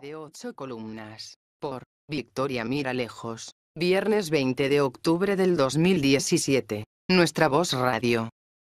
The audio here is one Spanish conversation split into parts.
de 8 columnas. Por Victoria Mira Lejos, Viernes 20 de octubre del 2017. Nuestra voz radio.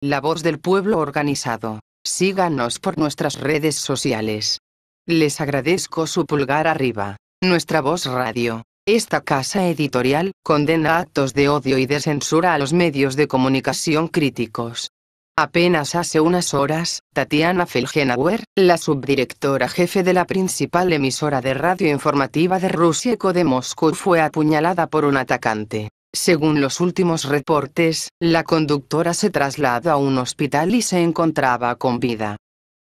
La voz del pueblo organizado. Síganos por nuestras redes sociales. Les agradezco su pulgar arriba. Nuestra voz radio. Esta casa editorial condena actos de odio y de censura a los medios de comunicación críticos. Apenas hace unas horas, Tatiana Felgenauer, la subdirectora jefe de la principal emisora de radio informativa de Rusia Eco de Moscú fue apuñalada por un atacante. Según los últimos reportes, la conductora se trasladó a un hospital y se encontraba con vida.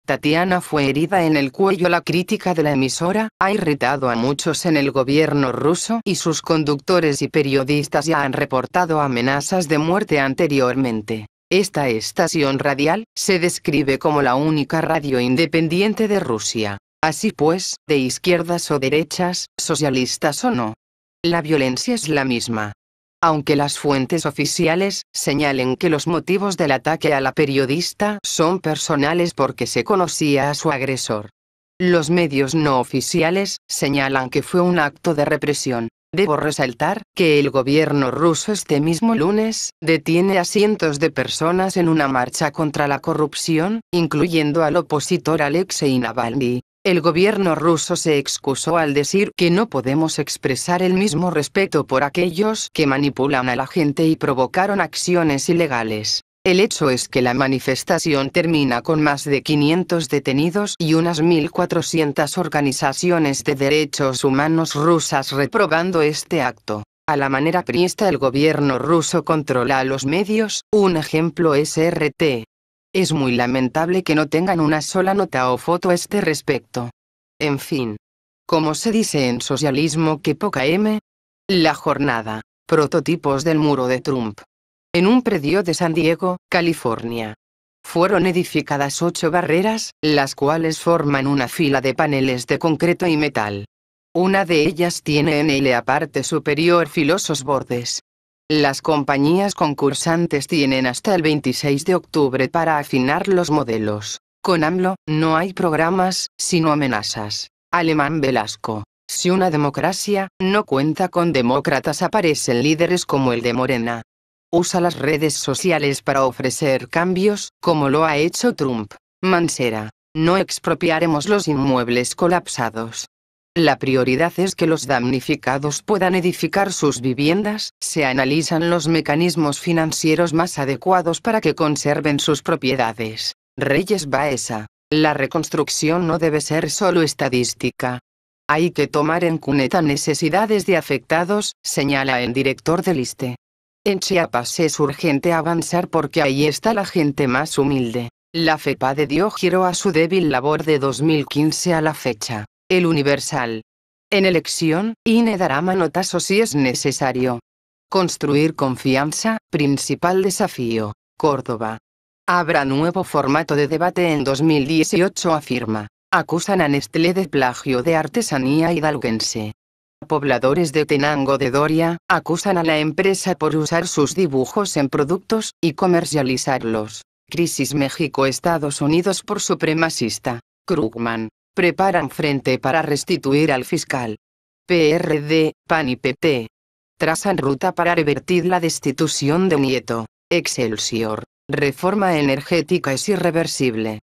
Tatiana fue herida en el cuello. La crítica de la emisora ha irritado a muchos en el gobierno ruso y sus conductores y periodistas ya han reportado amenazas de muerte anteriormente. Esta estación radial se describe como la única radio independiente de Rusia. Así pues, de izquierdas o derechas, socialistas o no. La violencia es la misma. Aunque las fuentes oficiales señalen que los motivos del ataque a la periodista son personales porque se conocía a su agresor. Los medios no oficiales señalan que fue un acto de represión. Debo resaltar que el gobierno ruso este mismo lunes detiene a cientos de personas en una marcha contra la corrupción, incluyendo al opositor Alexei Navalny. El gobierno ruso se excusó al decir que no podemos expresar el mismo respeto por aquellos que manipulan a la gente y provocaron acciones ilegales. El hecho es que la manifestación termina con más de 500 detenidos y unas 1.400 organizaciones de derechos humanos rusas reprobando este acto. A la manera priesta el gobierno ruso controla a los medios, un ejemplo es RT. Es muy lamentable que no tengan una sola nota o foto a este respecto. En fin. Como se dice en socialismo que poca M. La jornada. Prototipos del muro de Trump en un predio de San Diego, California. Fueron edificadas ocho barreras, las cuales forman una fila de paneles de concreto y metal. Una de ellas tiene en la parte superior filosos bordes. Las compañías concursantes tienen hasta el 26 de octubre para afinar los modelos. Con AMLO, no hay programas, sino amenazas. Alemán Velasco. Si una democracia no cuenta con demócratas aparecen líderes como el de Morena usa las redes sociales para ofrecer cambios, como lo ha hecho Trump. Mansera. no expropiaremos los inmuebles colapsados. La prioridad es que los damnificados puedan edificar sus viviendas, se analizan los mecanismos financieros más adecuados para que conserven sus propiedades. Reyes Baeza, la reconstrucción no debe ser solo estadística. Hay que tomar en cuneta necesidades de afectados, señala el director del ISTE. En Chiapas es urgente avanzar porque ahí está la gente más humilde. La FEPA de Dios giro a su débil labor de 2015 a la fecha. El Universal. En elección, INE dará manotazo si es necesario. Construir confianza, principal desafío. Córdoba. Habrá nuevo formato de debate en 2018 afirma. Acusan a Nestlé de plagio de artesanía hidalguense. Pobladores de Tenango de Doria, acusan a la empresa por usar sus dibujos en productos, y comercializarlos. Crisis México-Estados Unidos por supremacista. Krugman. Preparan frente para restituir al fiscal. PRD, PAN y PP. Trazan ruta para revertir la destitución de Nieto. Excelsior. Reforma energética es irreversible.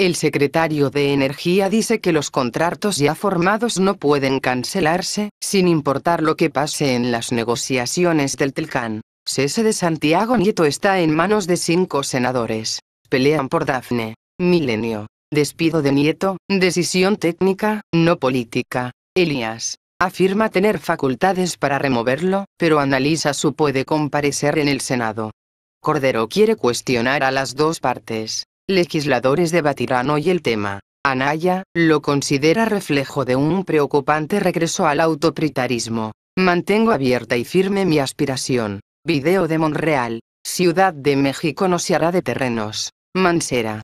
El secretario de Energía dice que los contratos ya formados no pueden cancelarse, sin importar lo que pase en las negociaciones del Telcán. Cese de Santiago Nieto está en manos de cinco senadores. Pelean por Dafne. Milenio. Despido de Nieto, decisión técnica, no política. Elías. Afirma tener facultades para removerlo, pero analiza su puede comparecer en el Senado. Cordero quiere cuestionar a las dos partes legisladores debatirán hoy el tema. Anaya, lo considera reflejo de un preocupante regreso al autopritarismo. Mantengo abierta y firme mi aspiración. Video de Monreal. Ciudad de México no se hará de terrenos. Mansera.